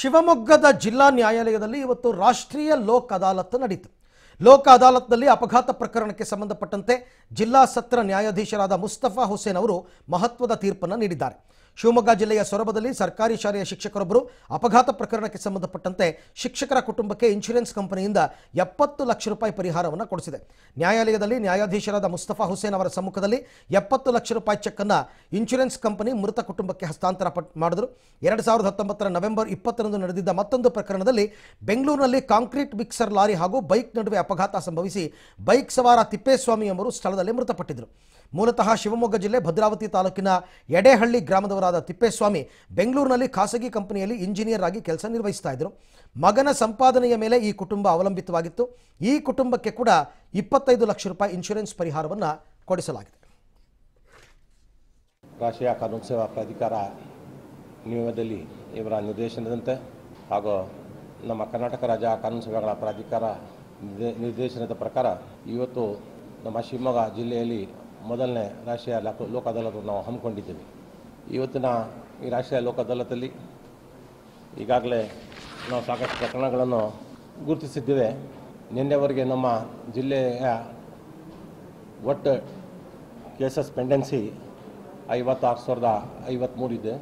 ಶಿವಮೊಗ್ಗದ ಜಿಲ್ಲಾ ನ್ಯಾಯಾಲಯದಲ್ಲಿ ಇವತ್ತು ರಾಷ್ಟ್ರೀಯ ಲೋಕ್ ಅದಾಲತ್ ನಡೆಯಿತು ಲೋಕ ಅದಾಲತ್ನಲ್ಲಿ ಅಪಘಾತ ಪ್ರಕರಣಕ್ಕೆ ಸಂಬಂಧಪಟ್ಟಂತೆ ಜಿಲ್ಲಾ ಸತ್ರ ನ್ಯಾಯಾಧೀಶರಾದ ಮುಸ್ತಫಾ ಹುಸೇನ್ ಅವರು ಮಹತ್ವದ ತೀರ್ಪನ್ನು ನೀಡಿದ್ದಾರೆ ಶಿವಮೊಗ್ಗ ಜಿಲ್ಲೆಯ ಸೊರಬದಲ್ಲಿ ಸರ್ಕಾರಿ ಶಾಲೆಯ ಶಿಕ್ಷಕರೊಬ್ಬರು ಅಪಘಾತ ಪ್ರಕರಣಕ್ಕೆ ಸಂಬಂಧಪಟ್ಟಂತೆ ಶಿಕ್ಷಕರ ಕುಟುಂಬಕ್ಕೆ ಇನ್ಶೂರೆನ್ಸ್ ಕಂಪನಿಯಿಂದ ಎಪ್ಪತ್ತು ಲಕ್ಷ ರೂಪಾಯಿ ಪರಿಹಾರವನ್ನು ಕೊಡಿಸಿದೆ ನ್ಯಾಯಾಲಯದಲ್ಲಿ ನ್ಯಾಯಾಧೀಶರಾದ ಮುಸ್ತಫಾ ಹುಸೇನ್ ಅವರ ಸಮ್ಮುಖದಲ್ಲಿ ಎಪ್ಪತ್ತು ಲಕ್ಷ ರೂಪಾಯಿ ಚೆಕ್ ಇನ್ಶೂರೆನ್ಸ್ ಕಂಪನಿ ಮೃತ ಕುಟುಂಬಕ್ಕೆ ಹಸ್ತಾಂತರ ಮಾಡಿದರು ಎರಡು ಸಾವಿರದ ಹತ್ತೊಂಬತ್ತರ ನವೆಂಬರ್ ಇಪ್ಪತ್ತರಂದು ನಡೆದಿದ್ದ ಮತ್ತೊಂದು ಪ್ರಕರಣದಲ್ಲಿ ಬೆಂಗಳೂರಿನಲ್ಲಿ ಕಾಂಕ್ರೀಟ್ ಮಿಕ್ಸರ್ ಲಾರಿ ಹಾಗೂ ಬೈಕ್ ನಡುವೆ ಅಪಘಾತ ಸಂಭವಿಸಿ ಬೈಕ್ ಸವಾರ ತಿಪ್ಪೇಸ್ವಾಮಿ ಎಂಬರು ಸ್ಥಳದಲ್ಲಿ ಮೃತಪಟ್ಟಿದ್ದರು ಮೂಲತಃ ಶಿವಮೊಗ್ಗ ಜಿಲ್ಲೆ ಭದ್ರಾವತಿ ತಾಲೂಕಿನ ಎಡೆಹಳ್ಳಿ ಗ್ರಾಮದವರಾದ ತಿಪ್ಪೇಸ್ವಾಮಿ ಬೆಂಗಳೂರಿನಲ್ಲಿ ಖಾಸಗಿ ಕಂಪನಿಯಲ್ಲಿ ಇಂಜಿನಿಯರ್ ಆಗಿ ಕೆಲಸ ನಿರ್ವಹಿಸ್ತಾ ಇದ್ದರು ಮಗನ ಸಂಪಾದನೆಯ ಮೇಲೆ ಈ ಕುಟುಂಬ ಅವಲಂಬಿತವಾಗಿತ್ತು ಈ ಕುಟುಂಬಕ್ಕೆ ಕೂಡ ಇಪ್ಪತ್ತೈದು ಲಕ್ಷ ರೂಪಾಯಿ ಇನ್ಶೂರೆನ್ಸ್ ಪರಿಹಾರವನ್ನು ಕೊಡಿಸಲಾಗಿದೆ ರಾಷ್ಟ್ರೀಯ ಕಾನೂನು ಸೇವಾ ಪ್ರಾಧಿಕಾರ ನಿಯಮದಲ್ಲಿ ಇವರ ನಿರ್ದೇಶನದಂತೆ ಹಾಗೂ ನಮ್ಮ ಕರ್ನಾಟಕ ರಾಜ್ಯ ಕಾನೂನು ಸೇವೆಗಳ ಪ್ರಾಧಿಕಾರ ನಿರ್ದೇಶನದ ಪ್ರಕಾರ ಇವತ್ತು ನಮ್ಮ ಶಿವಮೊಗ್ಗ ಜಿಲ್ಲೆಯಲ್ಲಿ ಮೊದಲನೇ ರಾಷ್ಟ್ರೀಯ ಲೋಕ ಅದಾಲತನ್ನು ನಾವು ಹಮ್ಮಿಕೊಂಡಿದ್ದೀವಿ ಇವತ್ತಿನ ಈ ರಾಷ್ಟ್ರೀಯ ಲೋಕ ಅದಾಲತಲ್ಲಿ ಈಗಾಗಲೇ ನಾವು ಸಾಕಷ್ಟು ಪ್ರಕರಣಗಳನ್ನು ಗುರುತಿಸಿದ್ದೇವೆ ನಿನ್ನೆವರೆಗೆ ನಮ್ಮ ಜಿಲ್ಲೆಯ ಒಟ್ಟು ಕೇಸಸ್ ಪೆಂಡೆನ್ಸಿ ಐವತ್ತಾರು ಸಾವಿರದ ಐವತ್ತ್ಮೂರಿದೆ